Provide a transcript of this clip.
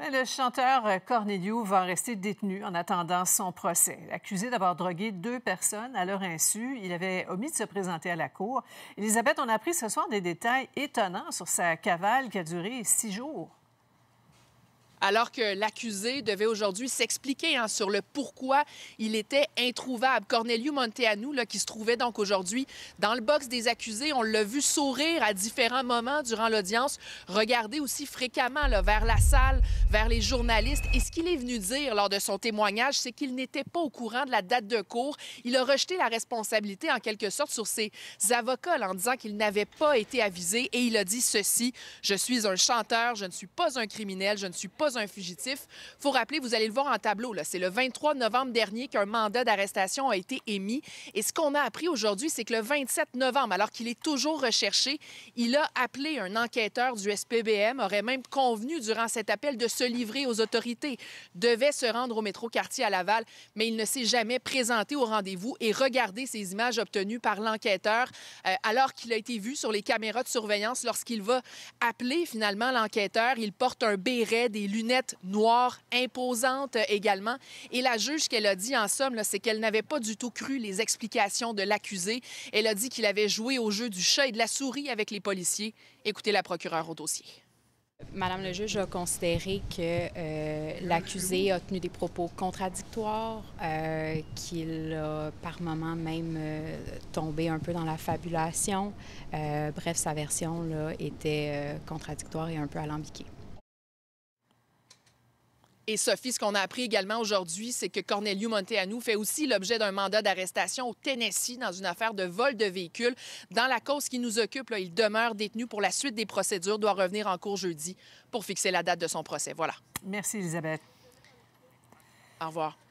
Le chanteur Corneliu va rester détenu en attendant son procès. Accusé d'avoir drogué deux personnes à leur insu, il avait omis de se présenter à la cour. Elisabeth, on a appris ce soir des détails étonnants sur sa cavale qui a duré six jours alors que l'accusé devait aujourd'hui s'expliquer hein, sur le pourquoi il était introuvable. Cornelio Monteanu, qui se trouvait donc aujourd'hui dans le box des accusés, on l'a vu sourire à différents moments durant l'audience, regarder aussi fréquemment vers la salle, vers les journalistes. Et ce qu'il est venu dire lors de son témoignage, c'est qu'il n'était pas au courant de la date de cours. Il a rejeté la responsabilité en quelque sorte sur ses avocats en disant qu'il n'avait pas été avisé et il a dit ceci, je suis un chanteur, je ne suis pas un criminel, je ne suis pas un fugitif. Il faut rappeler, vous allez le voir en tableau, c'est le 23 novembre dernier qu'un mandat d'arrestation a été émis. Et ce qu'on a appris aujourd'hui, c'est que le 27 novembre, alors qu'il est toujours recherché, il a appelé un enquêteur du SPBM, aurait même convenu durant cet appel de se livrer aux autorités, devait se rendre au métro quartier à Laval, mais il ne s'est jamais présenté au rendez-vous et regardé ces images obtenues par l'enquêteur euh, alors qu'il a été vu sur les caméras de surveillance lorsqu'il va appeler finalement l'enquêteur. Il porte un béret, des lunettes lunettes noire, imposante euh, également. Et la juge, qu'elle a dit en somme, c'est qu'elle n'avait pas du tout cru les explications de l'accusé. Elle a dit qu'il avait joué au jeu du chat et de la souris avec les policiers. Écoutez la procureure au dossier. Madame le juge a considéré que euh, l'accusé a tenu des propos contradictoires, euh, qu'il a par moments même tombé un peu dans la fabulation. bref, sa version était contradictoire et un peu alambiquée. Et Sophie, ce qu'on a appris également aujourd'hui, c'est que Corneliu Monteanu fait aussi l'objet d'un mandat d'arrestation au Tennessee dans une affaire de vol de véhicule. Dans la cause qui nous occupe, il demeure détenu pour la suite des procédures, doit revenir en cours jeudi pour fixer la date de son procès. Voilà. Merci, Elisabeth. Au revoir.